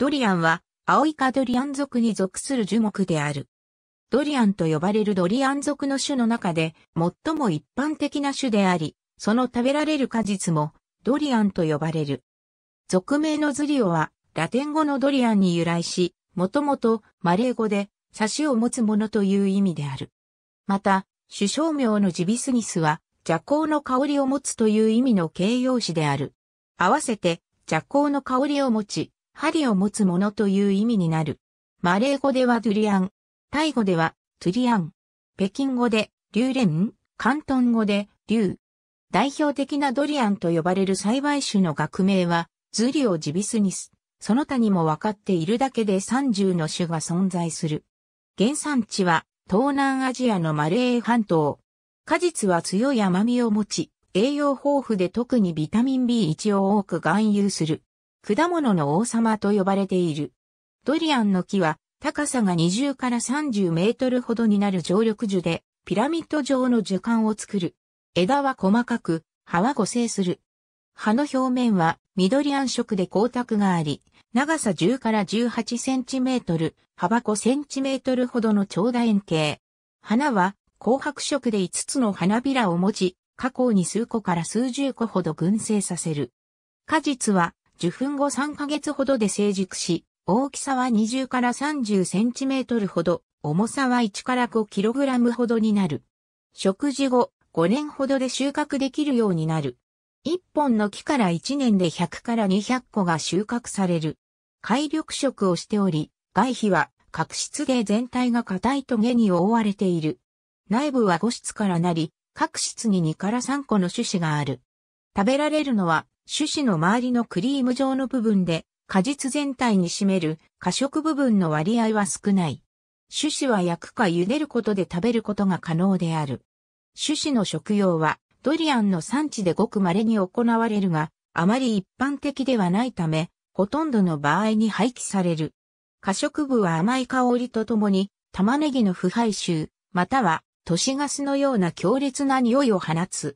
ドリアンは、アオイカドリアン族に属する樹木である。ドリアンと呼ばれるドリアン族の種の中で、最も一般的な種であり、その食べられる果実も、ドリアンと呼ばれる。俗名のズリオは、ラテン語のドリアンに由来し、もともと、マレー語で、刺しを持つものという意味である。また、首相名のジビスギスは、邪行の香りを持つという意味の形容詞である。合わせて、邪行の香りを持ち、針を持つものという意味になる。マレー語ではドゥリアン、タイ語ではトゥリアン、北京語でリュレン、広東語で竜。代表的なドリアンと呼ばれる栽培種の学名は、ズリオジビスニス。その他にも分かっているだけで30の種が存在する。原産地は東南アジアのマレー半島。果実は強い甘みを持ち、栄養豊富で特にビタミン B1 を多く含有する。果物の王様と呼ばれている。ドリアンの木は高さが20から30メートルほどになる常緑樹でピラミッド状の樹幹を作る。枝は細かく、葉は互生する。葉の表面は緑暗色で光沢があり、長さ10から18センチメートル、幅5センチメートルほどの長楕円形。花は紅白色で5つの花びらを持ち、過去に数個から数十個ほど群生させる。果実は受粉後3ヶ月ほどで成熟し、大きさは20から30センチメートルほど、重さは1から5キログラムほどになる。食事後、5年ほどで収穫できるようになる。1本の木から1年で100から200個が収穫される。海緑色をしており、外皮は角質で全体が硬いトゲに覆われている。内部は5質からなり、角質に2から3個の種子がある。食べられるのは種子の周りのクリーム状の部分で果実全体に占める過食部分の割合は少ない。種子は焼くか茹でることで食べることが可能である。種子の食用はドリアンの産地でごく稀に行われるが、あまり一般的ではないため、ほとんどの場合に廃棄される。過食部は甘い香りとともに、玉ねぎの腐敗臭、または都市ガスのような強烈な匂いを放つ。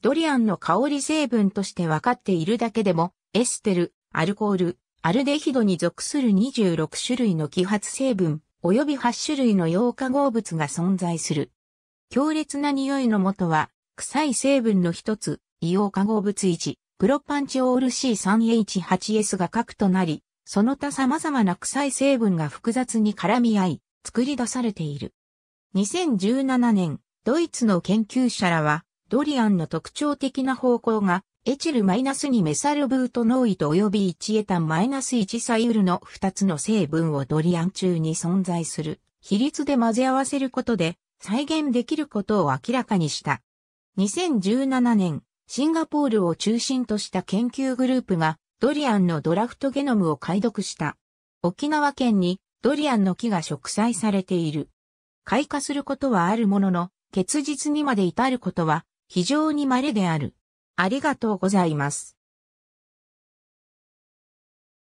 ドリアンの香り成分として分かっているだけでも、エステル、アルコール、アルデヒドに属する26種類の揮発成分、及び8種類の溶化合物が存在する。強烈な匂いの元は、臭い成分の一つ、硫化合物1、プロパンチオール C3H8S が核となり、その他様々な臭い成分が複雑に絡み合い、作り出されている。2017年、ドイツの研究者らは、ドリアンの特徴的な方向が、エチルマイナス -2 メサルブートノイト及び1エタンマイナス -1 サイウルの2つの成分をドリアン中に存在する比率で混ぜ合わせることで再現できることを明らかにした。2017年、シンガポールを中心とした研究グループがドリアンのドラフトゲノムを解読した。沖縄県にドリアンの木が植栽されている。開花することはあるものの、結実にまで至ることは非常に稀である。ありがとうございます。